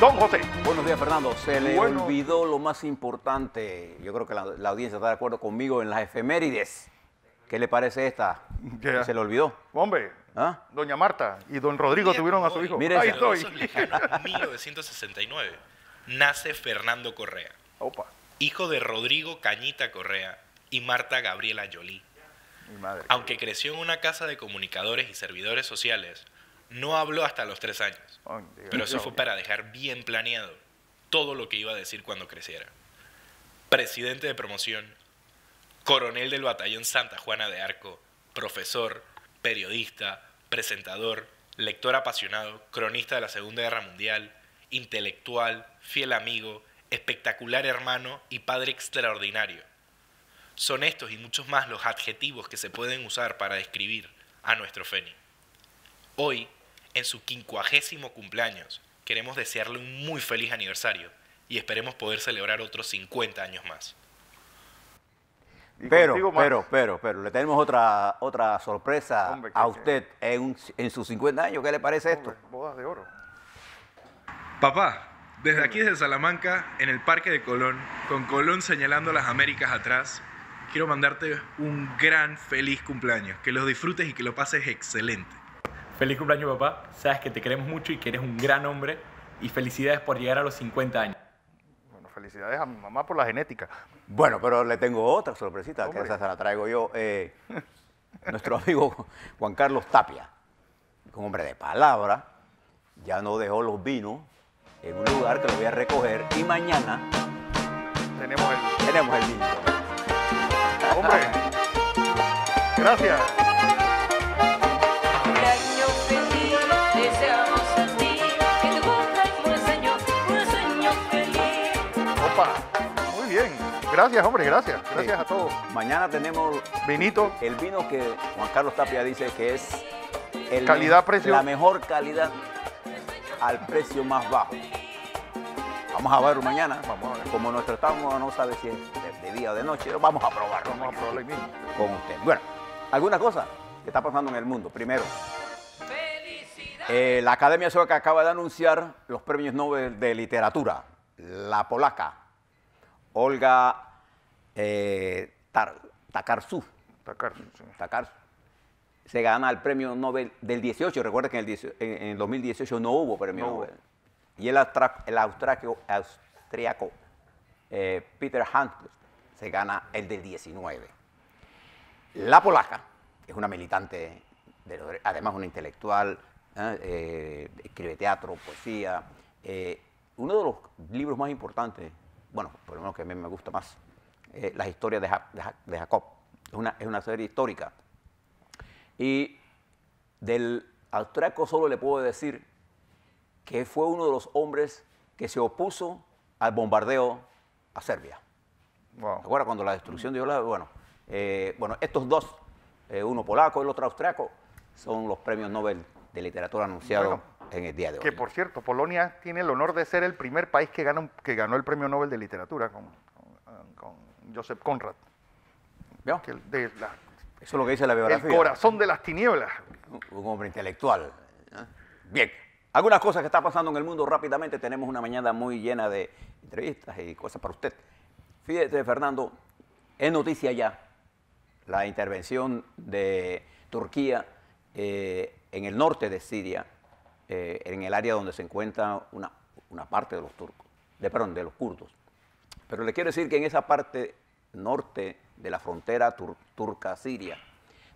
Don José. Buenos días, Fernando. Se le olvidó lo más importante. Yo creo que la, audiencia está de acuerdo conmigo en las efemérides. ¿Qué le parece esta? Se le olvidó. Hombre, ¿Ah? doña Marta y don Rodrigo tuvieron a su hijo. Mire, ahí estoy. 1969 nace Fernando Correa. Opa. Hijo de Rodrigo Cañita Correa y Marta Gabriela Yolí. Madre Aunque creció en una casa de comunicadores y servidores sociales, no habló hasta los tres años. Oh, pero eso fue para dejar bien planeado todo lo que iba a decir cuando creciera. Presidente de promoción, coronel del batallón Santa Juana de Arco, profesor, periodista, presentador, lector apasionado, cronista de la Segunda Guerra Mundial, intelectual, fiel amigo, espectacular hermano y padre extraordinario. Son estos y muchos más los adjetivos que se pueden usar para describir a nuestro Feni. Hoy en su quincuagésimo cumpleaños. Queremos desearle un muy feliz aniversario y esperemos poder celebrar otros 50 años más. Pero, pero, pero, pero, le tenemos otra, otra sorpresa a usted en, sus 50 años. ¿Qué le parece esto? Bodas de oro. Papá, desde aquí, desde Salamanca, en el Parque de Colón, con Colón señalando las Américas atrás, quiero mandarte un gran feliz cumpleaños. Que lo disfrutes y que lo pases excelente. Feliz cumpleaños, papá. Sabes que te queremos mucho y que eres un gran hombre. Y felicidades por llegar a los 50 años. Bueno, felicidades a mi mamá por la genética. Bueno, pero le tengo otra sorpresita, que esa se la traigo yo. Eh, nuestro amigo Juan Carlos Tapia, un hombre de palabra, ya no dejó los vinos en un lugar que lo voy a recoger y mañana tenemos el, tenemos el vino. Hombre, gracias. muy bien. Gracias, hombre, gracias. Gracias a todos. Mañana tenemos vinito. El vino que Juan Carlos Tapia dice que es calidad, la mejor calidad al precio más bajo. Vamos a verlo mañana. Como nuestro estado no sabe si es de, día o de noche, vamos a probarlo. Con usted. Bueno, algunas cosa que está pasando en el mundo. Primero, eh, la Academia Sueca acaba de anunciar los premios Nobel de Literatura. La polaca, Olga eh, Takarsu. Se gana el premio Nobel del 18. Recuerda que en el, 2018 no hubo premio Nobel. Y el, el austriaco eh, Peter Hunt se gana el del 19. La polaca es una militante, de además una intelectual, ¿eh? Eh, escribe teatro, poesía. uno de los libros más importantes bueno, por lo menos que a mí me gusta más, la eh, las historias de, Jacob. Es una, serie histórica. Y del austríaco solo le puedo decir que fue uno de los hombres que se opuso al bombardeo a Serbia. Wow. ¿Te cuando la destrucción de Yugoslavia? Bueno, eh, bueno, estos dos, eh, uno polaco y el otro austriaco, son los premios Nobel de literatura anunciados en el día de hoy. Que por cierto, Polonia tiene el honor de ser el primer país que, ganó el premio Nobel de Literatura con, con, Joseph Conrad. ¿Veo? Eso es lo que dice la biografía. El corazón de las tinieblas. Un hombre intelectual. ¿eh? Bien. Algunas cosas que están pasando en el mundo rápidamente. Tenemos una mañana muy llena de entrevistas y cosas para usted. Fíjese Fernando, es noticia ya la intervención de Turquía eh, en el norte de Siria eh, en el área donde se encuentra una, parte de los turcos, de, perdón, de los kurdos. Pero le quiero decir que en esa parte norte de la frontera turca-siria,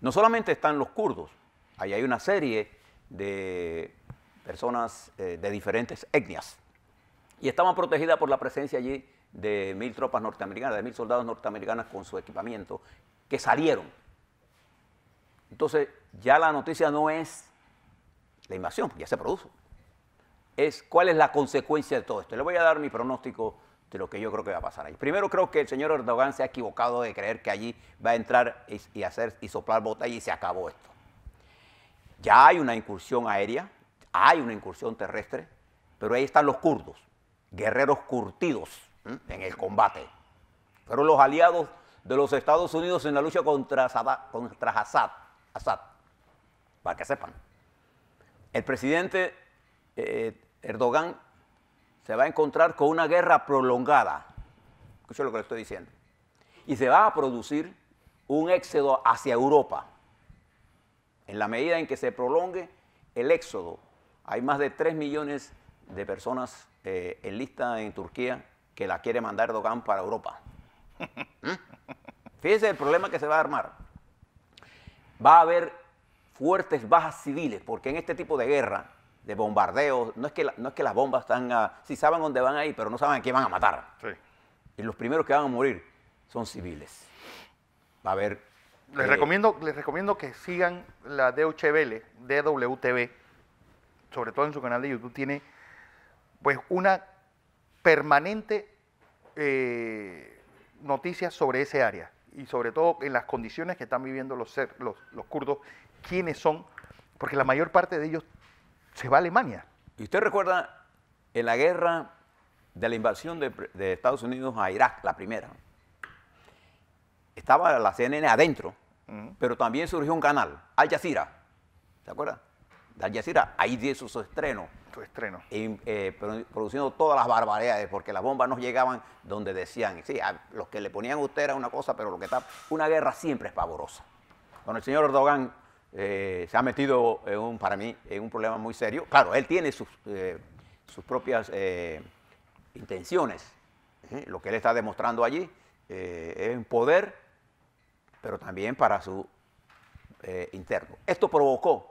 no solamente están los kurdos, ahí hay una serie de personas eh, de diferentes etnias y estaban protegidas por la presencia allí de mil tropas norteamericanas, de mil soldados norteamericanos con su equipamiento, que salieron. Entonces ya la noticia no es la invasión ya se produjo. Es, ¿Cuál es la consecuencia de todo esto? Le voy a dar mi pronóstico de lo que yo creo que va a pasar ahí. Primero creo que el señor Erdogan se ha equivocado de creer que allí va a entrar y, hacer y soplar bota y se acabó esto. Ya hay una incursión aérea, hay una incursión terrestre, pero ahí están los kurdos, guerreros curtidos en el combate. Fueron los aliados de los Estados Unidos en la lucha contra, Assad, Assad, para que sepan. El presidente eh, Erdogan se va a encontrar con una guerra prolongada. Escuchen lo que le estoy diciendo. Y se va a producir un éxodo hacia Europa. En la medida en que se prolongue el éxodo, hay más de 3 millones de personas eh, en lista en Turquía que la quiere mandar Erdogan para Europa. ¿Mm? Fíjense el problema que se va a armar. Va a haber fuertes bajas civiles, porque en este tipo de guerra, de bombardeos, no es que, no es que las bombas están, a, sí saben dónde van a ir, pero no saben a quién van a matar. Y los primeros que van a morir son civiles. a ver Les, eh, recomiendo, les recomiendo que sigan la DHBL DWTV, sobre todo en su canal de YouTube, tiene pues una permanente eh, noticias sobre ese área y sobre todo en las condiciones que están viviendo los, los, los kurdos quiénes son, porque la mayor parte de ellos se va a Alemania. ¿Y usted recuerda en la guerra de la invasión de, Estados Unidos a Irak, la primera? Estaba la CNN adentro, pero también surgió un canal, Al Jazeera, ¿se acuerda? De Al Jazeera, ahí dio su estreno. Su estreno. Eh, produciendo todas las barbaridades, porque las bombas no llegaban donde decían. Sí, a los que le ponían a usted era una cosa, pero lo que está. Una guerra siempre es pavorosa. Cuando el señor Erdogan eh, se ha metido un, para mí en un problema muy serio. Claro, él tiene sus, eh, propias eh, intenciones. Lo que él está demostrando allí es un poder, pero también para su interno. Esto provocó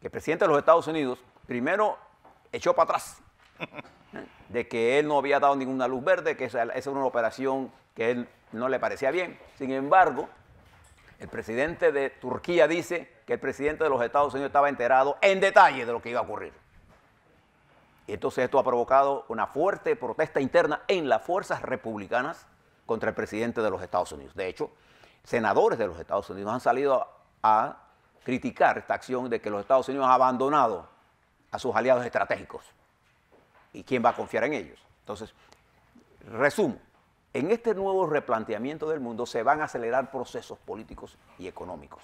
que el presidente de los Estados Unidos primero echó para atrás de que él no había dado ninguna luz verde, que esa, esa era una operación que él no le parecía bien. Sin embargo, el presidente de Turquía dice que el presidente de los Estados Unidos estaba enterado en detalle de lo que iba a ocurrir. Y entonces esto ha provocado una fuerte protesta interna en las fuerzas republicanas contra el presidente de los Estados Unidos. De hecho, senadores de los Estados Unidos han salido a, criticar esta acción de que los Estados Unidos han abandonado a sus aliados estratégicos. ¿Y quién va a confiar en ellos? Entonces, resumo, en este nuevo replanteamiento del mundo se van a acelerar procesos políticos y económicos.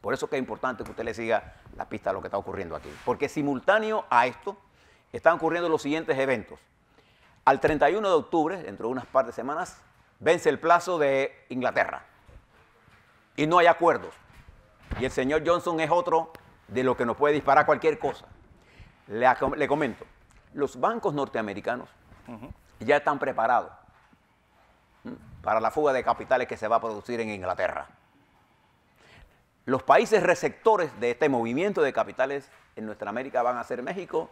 Por eso que es importante que usted le siga la pista a lo que está ocurriendo aquí. Porque simultáneo a esto están ocurriendo los siguientes eventos. Al 31 de octubre, dentro de unas par de semanas, vence el plazo de Inglaterra. Y no hay acuerdos. Y el señor Johnson es otro de lo que nos puede disparar cualquier cosa. Le, comento, los bancos norteamericanos ya están preparados para la fuga de capitales que se va a producir en Inglaterra. Los países receptores de este movimiento de capitales en nuestra América van a ser México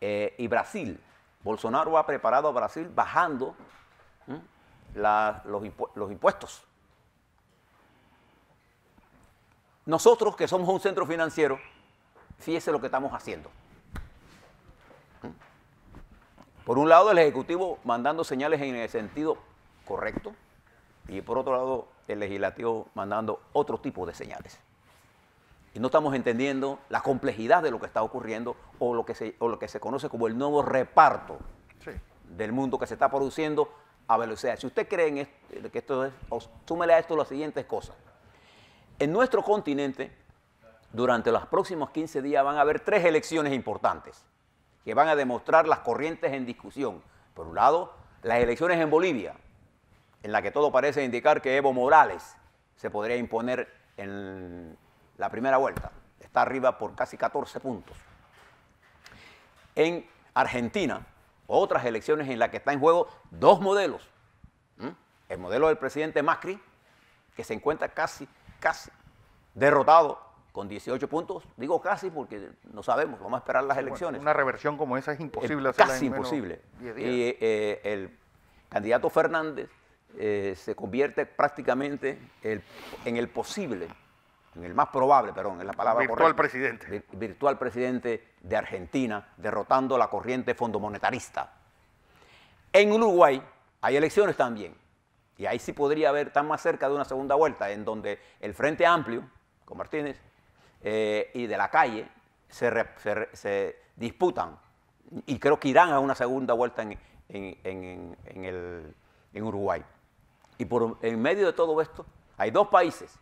eh, y Brasil. Bolsonaro ha preparado a Brasil bajando los, los impuestos. Nosotros que somos un centro financiero, fíjese lo que estamos haciendo. Por un lado, el Ejecutivo mandando señales en el sentido correcto, y por otro lado, el legislativo mandando otro tipo de señales. Y no estamos entendiendo la complejidad de lo que está ocurriendo o lo que se, lo que se conoce como el nuevo reparto del mundo que se está produciendo a velocidad. Si usted cree en esto, que esto súmele a esto las siguientes cosas. En nuestro continente, durante los próximos 15 días van a haber tres elecciones importantes que van a demostrar las corrientes en discusión. Por un lado, las elecciones en Bolivia, en la que todo parece indicar que Evo Morales se podría imponer en la primera vuelta. Está arriba por casi 14 puntos. En Argentina, otras elecciones en las que está en juego dos modelos. ¿Mm? El modelo del presidente Macri, que se encuentra casi, casi derrotado con 18 puntos. Digo casi porque no sabemos, vamos a esperar las elecciones. una reversión como esa es imposible. Es casi imposible. Y eh, el candidato Fernández, eh, se convierte prácticamente en el posible, en el más probable, perdón, es la palabra virtual presidente. virtual presidente de Argentina, derrotando la corriente fondomonetarista. En Uruguay hay elecciones también, y ahí sí podría haber tan más cerca de una segunda vuelta, en donde el Frente Amplio, con Martínez, eh, y de la calle se, disputan, y creo que irán a una segunda vuelta en, Uruguay. Y por, en medio de todo esto, hay dos países.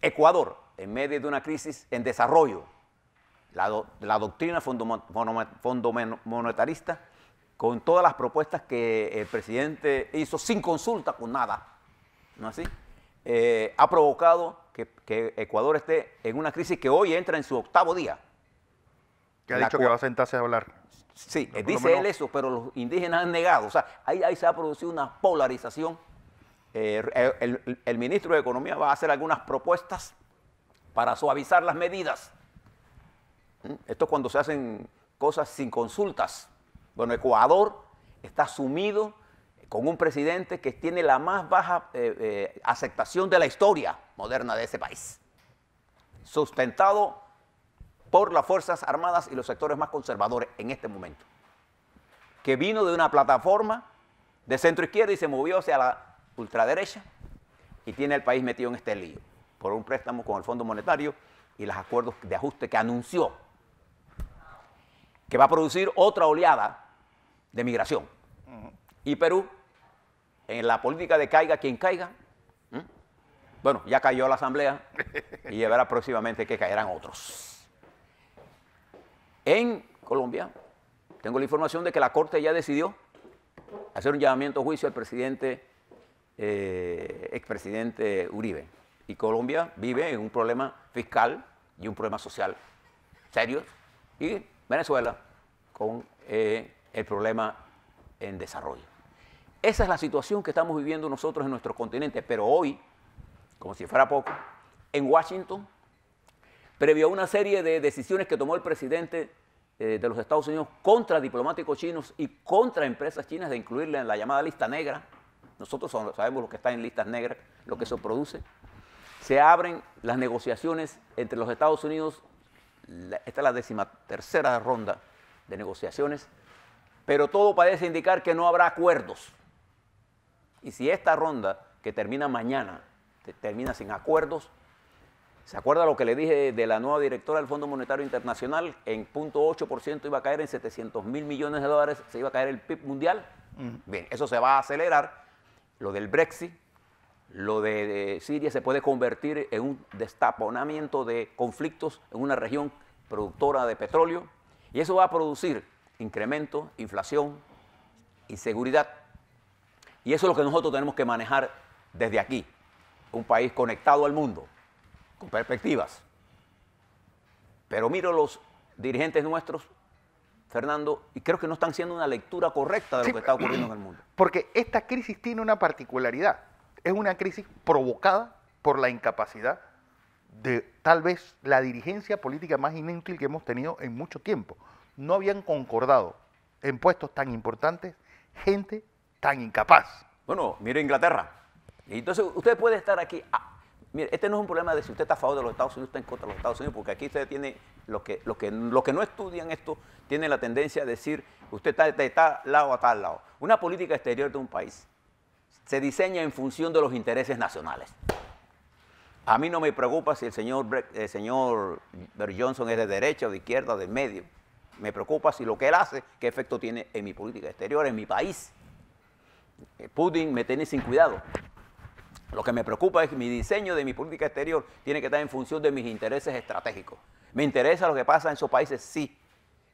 Ecuador, en medio de una crisis en desarrollo, la, la doctrina fondomonetarista, con todas las propuestas que el presidente hizo sin consulta con nada, ¿no así? Eh, ha provocado que, Ecuador esté en una crisis que hoy entra en su octavo día. Que ha dicho que va a sentarse a hablar. Sí, dice él eso, pero los indígenas han negado. O sea, ahí, ahí se ha producido una polarización eh, eh, el, ministro de Economía va a hacer algunas propuestas para suavizar las medidas. ¿Mm? Esto es cuando se hacen cosas sin consultas. Bueno, Ecuador está sumido con un presidente que tiene la más baja eh, aceptación de la historia moderna de ese país, sustentado por las Fuerzas Armadas y los sectores más conservadores en este momento, que vino de una plataforma de centro izquierda y se movió hacia la ultraderecha y tiene el país metido en este lío por un préstamo con el Fondo Monetario y los acuerdos de ajuste que anunció que va a producir otra oleada de migración. Y Perú, en la política de caiga quien caiga, bueno, ya cayó la asamblea y verá próximamente que caerán otros. En Colombia, tengo la información de que la Corte ya decidió hacer un llamamiento a juicio al presidente eh, expresidente Uribe. Y Colombia vive en un problema fiscal y un problema social serio, Y Venezuela con eh, el problema en desarrollo. Esa es la situación que estamos viviendo nosotros en nuestro continente. Pero hoy, como si fuera poco, en Washington, previo a una serie de decisiones que tomó el presidente eh, de los Estados Unidos contra diplomáticos chinos y contra empresas chinas de incluirle en la llamada lista negra, nosotros sabemos lo que está en listas negras, lo que eso produce. Se abren las negociaciones entre los Estados Unidos, esta es la decimatercera ronda de negociaciones, pero todo parece indicar que no habrá acuerdos. Y si esta ronda, que termina mañana, termina sin acuerdos, ¿se acuerda lo que le dije de la nueva directora del Fondo Monetario Internacional? En 0.8% iba a caer en 700 mil millones de dólares, se iba a caer el PIB mundial. Bien, eso se va a acelerar lo del Brexit, lo de Siria se puede convertir en un destaponamiento de conflictos en una región productora de petróleo y eso va a producir incremento, inflación, inseguridad. Y eso es lo que nosotros tenemos que manejar desde aquí, un país conectado al mundo, con perspectivas. Pero miro los dirigentes nuestros Fernando, y creo que no están siendo una lectura correcta de lo que está ocurriendo en el mundo. Porque esta crisis tiene una particularidad. Es una crisis provocada por la incapacidad de tal vez la dirigencia política más inútil que hemos tenido en mucho tiempo. No habían concordado en puestos tan importantes gente tan incapaz. Bueno, mire Inglaterra. Entonces usted puede estar aquí Mire, este no es un problema de si usted está a favor de los Estados Unidos, o está en contra de los Estados Unidos, porque aquí usted tiene, los que, no estudian esto, tienen la tendencia a decir, usted está de tal lado a tal lado. Una política exterior de un país se diseña en función de los intereses nacionales. A mí no me preocupa si el señor, el señor Johnson es de derecha o de izquierda o de medio. Me preocupa si lo que él hace, qué efecto tiene en mi política exterior, en mi país. Eh, Putin me tiene sin cuidado. Lo que me preocupa es que mi diseño de mi política exterior tiene que estar en función de mis intereses estratégicos. ¿Me interesa lo que pasa en esos países? Sí.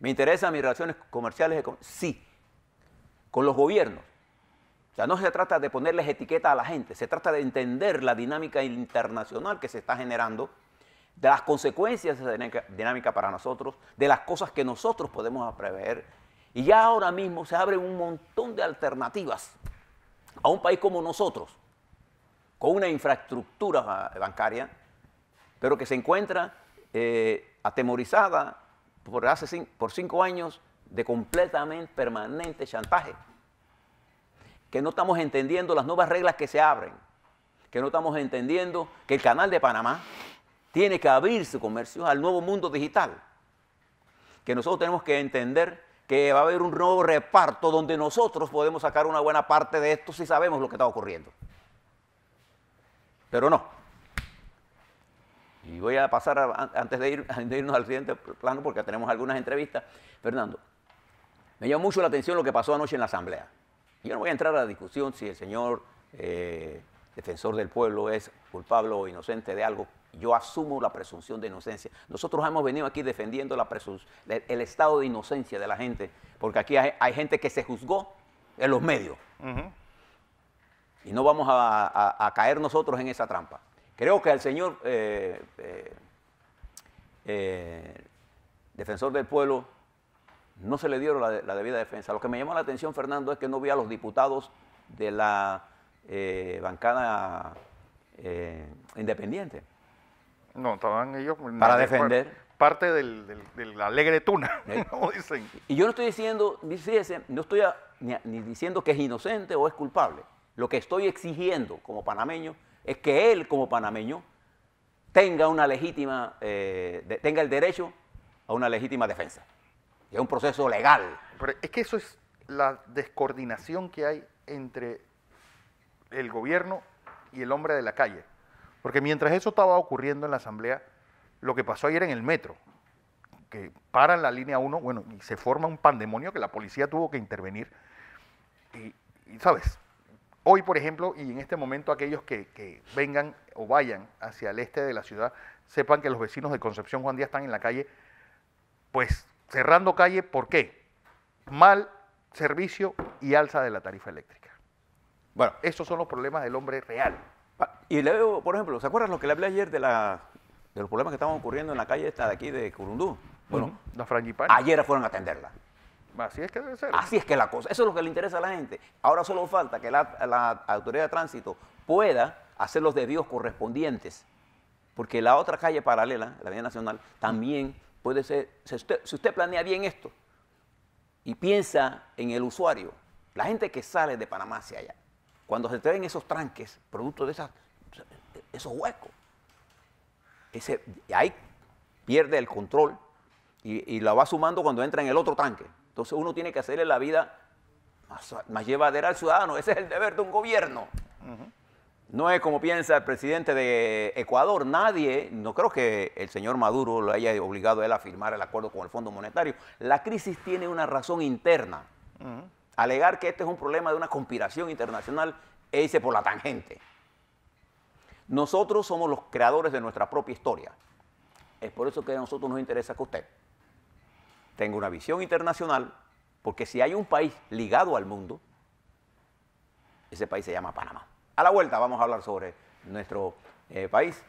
¿Me interesan mis relaciones comerciales? Sí. Con los gobiernos. O sea, no se trata de ponerles etiqueta a la gente, se trata de entender la dinámica internacional que se está generando, de las consecuencias de esa dinámica para nosotros, de las cosas que nosotros podemos prever. Y ya ahora mismo se abren un montón de alternativas a un país como nosotros con una infraestructura bancaria, pero que se encuentra eh, atemorizada por, hace por cinco años de completamente permanente chantaje, que no estamos entendiendo las nuevas reglas que se abren, que no estamos entendiendo que el canal de Panamá tiene que abrir su comercio al nuevo mundo digital, que nosotros tenemos que entender que va a haber un nuevo reparto donde nosotros podemos sacar una buena parte de esto si sabemos lo que está ocurriendo pero no. Y voy a pasar, antes de, ir, irnos al siguiente plano, porque tenemos algunas entrevistas. Fernando, me llamó mucho la atención lo que pasó anoche en la Asamblea. Yo no voy a entrar a la discusión si el señor eh, defensor del pueblo es culpable o inocente de algo. Yo asumo la presunción de inocencia. Nosotros hemos venido aquí defendiendo el, estado de inocencia de la gente, porque aquí hay, gente que se juzgó en los medios. Y no vamos a, caer nosotros en esa trampa. Creo que al señor eh, eh, eh, defensor del pueblo no se le dieron la, debida defensa. Lo que me llamó la atención, Fernando, es que no vi a los diputados de la bancada independiente. No, estaban ellos para defender. Parte del, del, alegre tuna, Y yo no estoy diciendo, no estoy ni diciendo que es inocente o es culpable. Lo que estoy exigiendo como panameño es que él como panameño tenga una legítima, eh, tenga el derecho a una legítima defensa. Y es un proceso legal. Pero es que eso es la descoordinación que hay entre el gobierno y el hombre de la calle. Porque mientras eso estaba ocurriendo en la asamblea, lo que pasó ayer en el metro, que paran la línea 1, bueno, y se forma un pandemonio que la policía tuvo que intervenir. y ¿sabes? Hoy, por ejemplo, y en este momento aquellos que, vengan o vayan hacia el este de la ciudad, sepan que los vecinos de Concepción Juan Díaz están en la calle, pues cerrando calle, ¿por qué? Mal servicio y alza de la tarifa eléctrica. Bueno, esos son los problemas del hombre real. Y le veo, por ejemplo, ¿se acuerdan lo que le hablé ayer de, la, los problemas que estaban ocurriendo en la calle esta de aquí de Curundú? Bueno, la Ayer fueron a atenderla. Así es que es la cosa. Eso es lo que le interesa a la gente. Ahora solo falta que la, autoridad de tránsito pueda hacer los desvíos correspondientes. Porque la otra calle paralela, la Avenida Nacional, también puede ser. Si usted, planea bien esto y piensa en el usuario, la gente que sale de Panamá hacia allá, cuando se traen esos tranques, producto de esas, esos huecos, ahí pierde el control y, y la va sumando cuando entra en el otro tanque. Entonces uno tiene que hacerle la vida más, llevadera al ciudadano. Ese es el deber de un gobierno. No es como piensa el presidente de Ecuador. Nadie, no creo que el señor Maduro lo haya obligado a él a firmar el acuerdo con el Fondo Monetario. La crisis tiene una razón interna. Alegar que este es un problema de una conspiración internacional es irse por la tangente. Nosotros somos los creadores de nuestra propia historia. Es por eso que a nosotros nos interesa que usted tengo una visión internacional, porque si hay un país ligado al mundo, ese país se llama Panamá. A la vuelta vamos a hablar sobre nuestro eh, país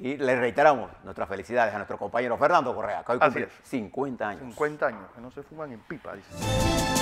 y le reiteramos nuestras felicidades a nuestro compañero Fernando Correa, que hoy cumple 50 años. 50 años, que no se fuman en pipa, dice.